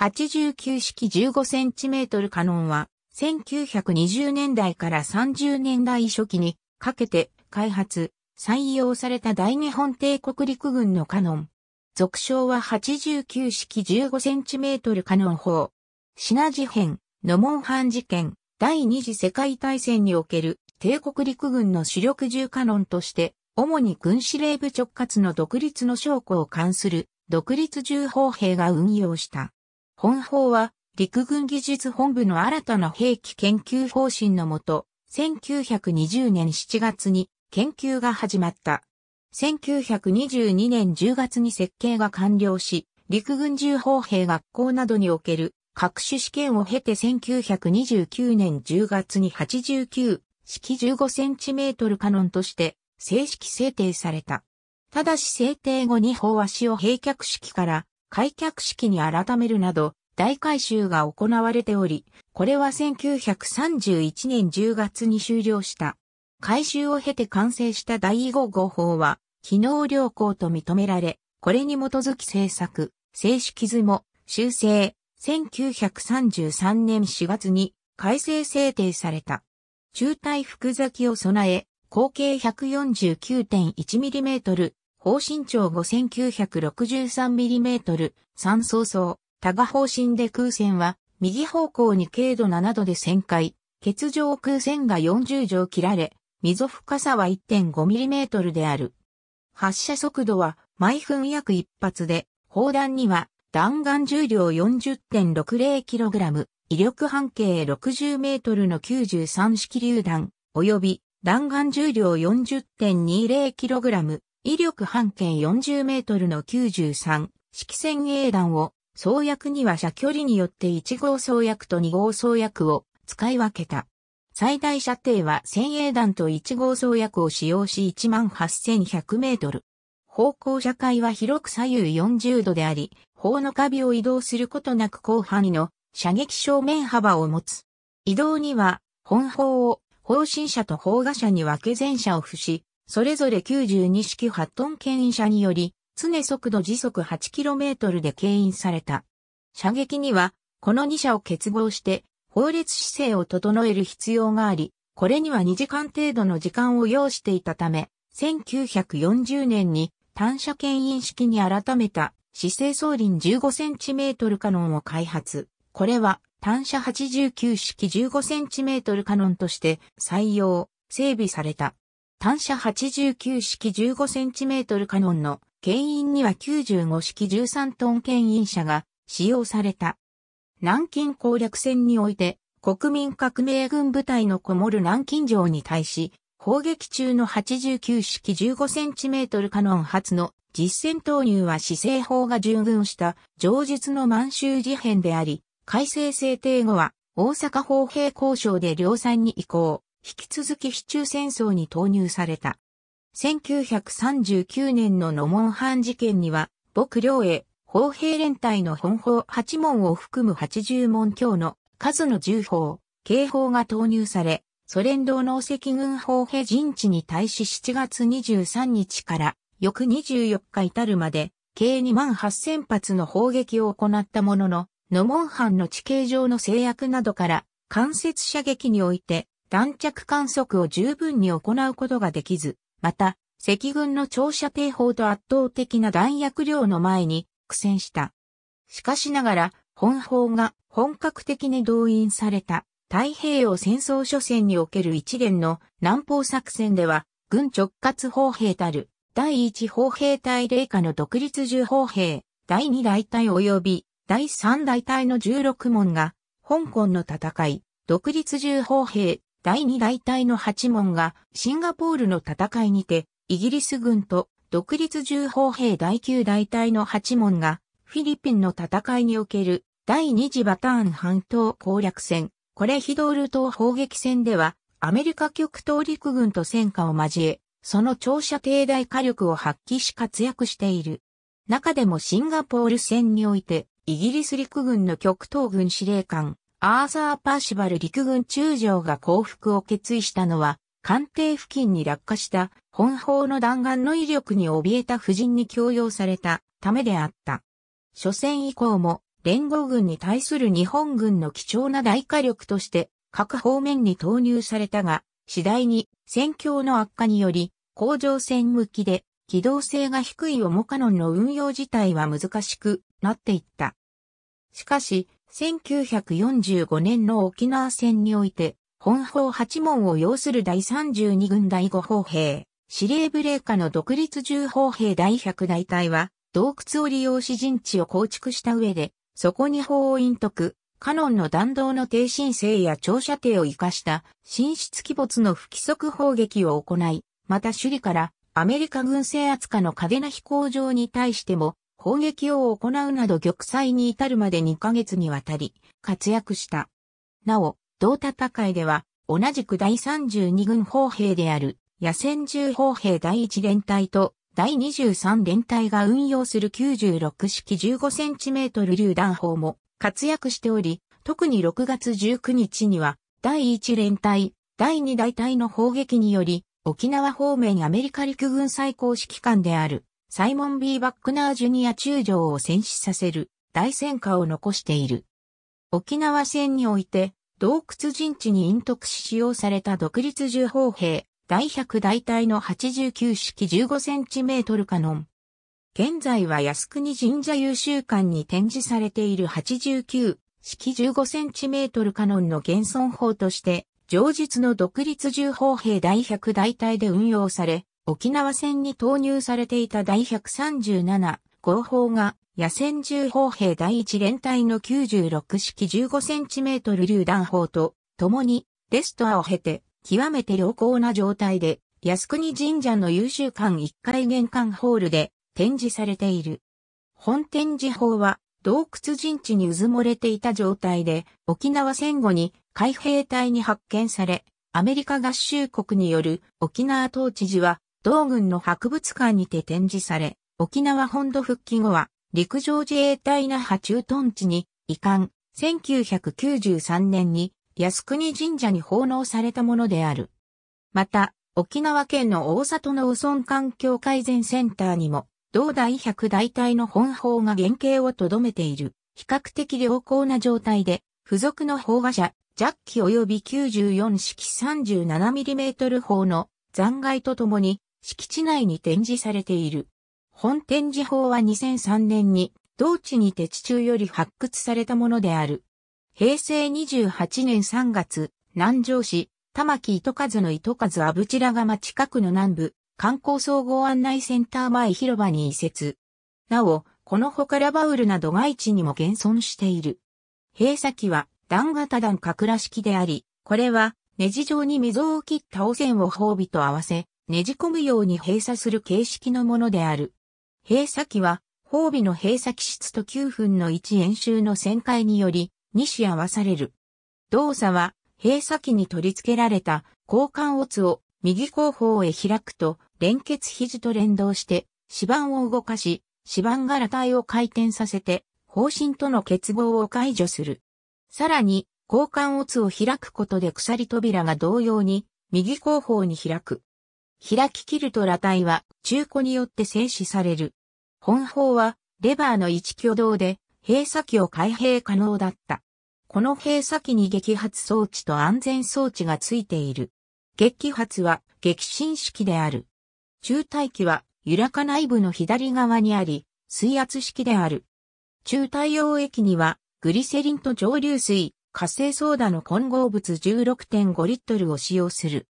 89式 15cm カノンは、1920年代から30年代初期にかけて開発、採用された大日本帝国陸軍のカノン。俗称は89式 15cm カノン砲。シナ事変、ノモンハン事件、第二次世界大戦における帝国陸軍の主力重カノンとして、主に軍司令部直轄の独立の証拠を冠する独立重砲兵が運用した。本法は陸軍技術本部の新たな兵器研究方針のもと、1920年7月に研究が始まった。1922年10月に設計が完了し、陸軍重砲兵学校などにおける各種試験を経て1929年10月に89式15センチメートルカノンとして正式制定された。ただし制定後に砲足を閉脚式から開脚式に改めるなど、大改修が行われており、これは1931年10月に終了した。改修を経て完成した第5号法は、機能良好と認められ、これに基づき制作、正式図も修正、1933年4月に改正制定された。中体複座機を備え、口径 149.1mm、方針長 5963mm、3層層、多賀方針で空線は、右方向に軽度7度で旋回、欠場空線が40乗切られ、溝深さは 1.5mm である。発射速度は毎分約1発で、砲弾には弾丸重量 40.60kg、威力半径 60m の93式榴弾、及び弾丸重量 40.20kg、威力半径40メートルの93式戦英弾を、創薬には射距離によって1号創薬と2号創薬を使い分けた。最大射程は戦鋭弾英と1号創薬を使用し18100メートル。方向射界は広く左右40度であり、砲のカビを移動することなく広範囲の射撃正面幅を持つ。移動には、本砲を、砲身車と砲火車に分け前車を付し、それぞれ92式8トン牽引車により、常速度時速 8km で牽引された。射撃には、この2車を結合して、法律姿勢を整える必要があり、これには2時間程度の時間を要していたため、1940年に単車牽引式に改めた姿勢装輪 15cm カノンを開発。これは単車89式 15cm カノンとして採用、整備された。単車89式 15cm カノンの牽引には95式13トン牽引車が使用された。南京攻略戦において国民革命軍部隊のこもる南京城に対し砲撃中の89式 15cm カノン初の実戦投入は施政法が従軍した上述の満州事変であり、改正制定後は大阪砲兵交渉で量産に移行。引き続き非中戦争に投入された。1939年の野門藩事件には、牧領へ、砲兵連隊の本砲8門を含む80門強の数の銃砲、警報が投入され、ソ連道の赤軍砲兵陣地に対し7月23日から翌24日至るまで、計2万8000発の砲撃を行ったものの、野門藩の地形上の制約などから、間接射撃において、弾着観測を十分に行うことができず、また、赤軍の長射兵砲と圧倒的な弾薬量の前に苦戦した。しかしながら、本砲が本格的に動員された太平洋戦争初戦における一連の南方作戦では、軍直轄砲兵たる第一砲兵隊霊下の独立重砲兵、第二大隊及び第三大隊の16門が、香港の戦い、独立重砲兵第二大隊の八門がシンガポールの戦いにて、イギリス軍と独立重砲兵第九大隊の八門がフィリピンの戦いにおける第二次バターン半島攻略戦、これヒドール島砲撃戦ではアメリカ極東陸軍と戦火を交え、その長射程大火力を発揮し活躍している。中でもシンガポール戦において、イギリス陸軍の極東軍司令官、アーサー・パーシバル陸軍中将が降伏を決意したのは、艦艇付近に落下した本砲の弾丸の威力に怯えた夫人に強要されたためであった。初戦以降も連合軍に対する日本軍の貴重な大火力として各方面に投入されたが、次第に戦況の悪化により、工場戦向きで機動性が低いオモカノンの運用自体は難しくなっていった。しかし、1945年の沖縄戦において、本砲八門を要する第32軍第5砲兵、司令部令下の独立重砲兵第100大隊は、洞窟を利用し陣地を構築した上で、そこに砲を引得。カノンの弾道の低進性や長射程を活かした進出鬼没の不規則砲撃を行い、また首里からアメリカ軍制圧下の嘉手納飛行場に対しても砲撃を行うなど玉砕に至るまで2ヶ月にわたり活躍した。なお、同戦いでは、同じく第32軍砲兵である、野戦銃砲兵第1連隊と第23連隊が運用する96式 15cm 榴弾砲も活躍しており、特に6月19日には、第1連隊、第2大隊の砲撃により、沖縄方面アメリカ陸軍最高指揮官である、サイモン・ B・ バックナー・ジュニア中将を戦死させる大戦果を残している。沖縄戦において、洞窟陣地に隠匿し使用された独立銃砲兵、第100大隊の89式1 5トルカノン。現在は靖国神社優秀館に展示されている89式1 5トルカノンの現存法として、上実の独立銃砲兵第100大隊で運用され、沖縄戦に投入されていた第137号砲が野戦銃砲兵第一連隊の96式 15cm 榴弾砲と共にレストアを経て極めて良好な状態で靖国神社の優秀館1階玄関ホールで展示されている。本展示砲は洞窟陣地に渦漏もれていた状態で沖縄戦後に海兵隊に発見されアメリカ合衆国による沖縄統治時は同軍の博物館にて展示され、沖縄本土復帰後は、陸上自衛隊那覇駐屯地に移管、1993年に靖国神社に奉納されたものである。また、沖縄県の大里の汚村環境改善センターにも、同大百大隊の本法が原型をとどめている、比較的良好な状態で、付属の砲画者、ジャッキ及び94式 37mm 砲の残骸とともに敷地内に展示されている。本展示法は2003年に同地にて地中より発掘されたものである。平成28年3月、南城市、玉木糸数の糸数阿部知ら釜近くの南部、観光総合案内センター前広場に移設。なお、このほかラバウルなど外地にも現存している。閉鎖期は、段型段かくら式であり、これは、ネジ状に溝を切った汚染を褒美と合わせ、ねじ込むように閉鎖する形式のものである。閉鎖機は、褒美の閉鎖機質と9分の1演習の旋回により、2子合わされる。動作は、閉鎖機に取り付けられた交換オツを右後方へ開くと、連結肘と連動して、指板を動かし、指板柄体を回転させて、方針との結合を解除する。さらに、交換オツを開くことで鎖扉が同様に、右後方に開く。開き切ると裸体は中古によって静止される。本法はレバーの一挙動で閉鎖器を開閉可能だった。この閉鎖器に撃発装置と安全装置がついている。撃発は激震式である。中体器は揺らか内部の左側にあり、水圧式である。中体溶液にはグリセリンと蒸留水、火星ソーダの混合物16.5リットルを使用する。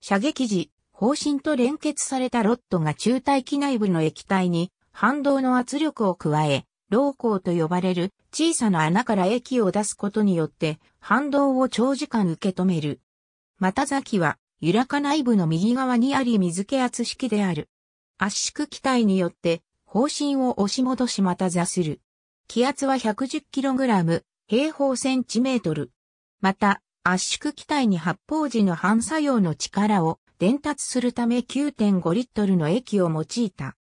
射撃時、方針と連結されたロットが中体機内部の液体に反動の圧力を加え、老孔と呼ばれる小さな穴から液を出すことによって反動を長時間受け止める。また先は、揺らか内部の右側にあり水気圧式である。圧縮機体によって方針を押し戻しまた座する。気圧は 110kg 平方センチメートル。また、圧縮機体に発泡時の反作用の力を伝達するため9.5リットルの液を用いた。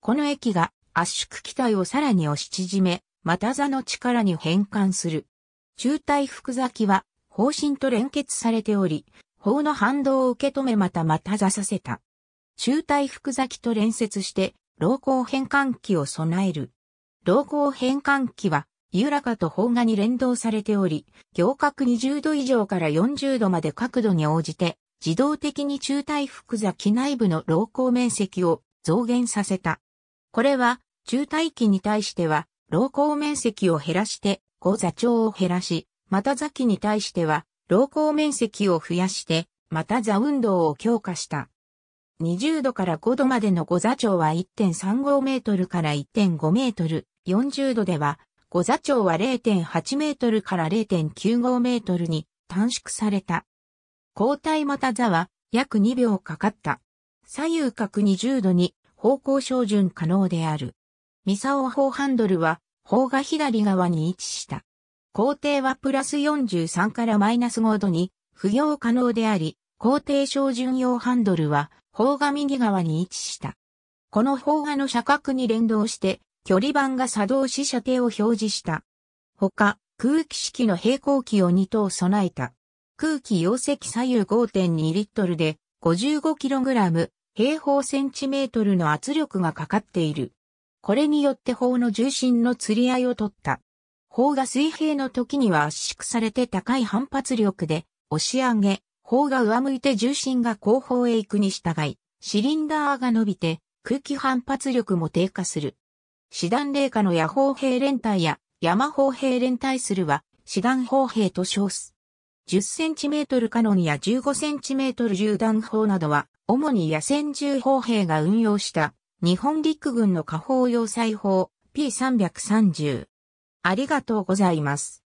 この液が圧縮気体をさらに押し縮め、股座の力に変換する。中体複座機は方針と連結されており、方の反動を受け止めまた股座させた。中体複座機と連接して、老行変換器を備える。老行変換器は、ユーラカと方画に連動されており、行角20度以上から40度まで角度に応じて自動的に中体副座機内部の牢鋼面積を増減させた。これは、中体機に対しては、牢鋼面積を減らして、後座長を減らし、また座機に対しては、牢鋼面積を増やして、また座運動を強化した。20度から5度までの後座長は1.35メートルから1.5メートル、40度では後座長は0.8メートルから0.95メートルに短縮された。交代また座は約2秒かかった。左右角20度に方向照準可能である。ミサオ砲ハンドルは砲が左側に位置した。工程はプラス43からマイナス5度に不行可能であり、工程照準用ハンドルは砲が右側に位置した。この砲画の射角に連動して距離板が作動し射程を表示した。他、空気式の平行機を2等備えた。空気容積左右5.2リットルで 55kg 平方センチメートルの圧力がかかっている。これによって砲の重心の釣り合いを取った。砲が水平の時には圧縮されて高い反発力で押し上げ、砲が上向いて重心が後方へ行くに従い、シリンダーが伸びて空気反発力も低下する。師団霊下の野砲兵連隊や山砲兵連隊するは、師団砲兵と称す。10cm カノンや 15cm 銃弾砲などは、主に野戦銃砲兵が運用した、日本陸軍の火砲要塞砲 P330。ありがとうございます。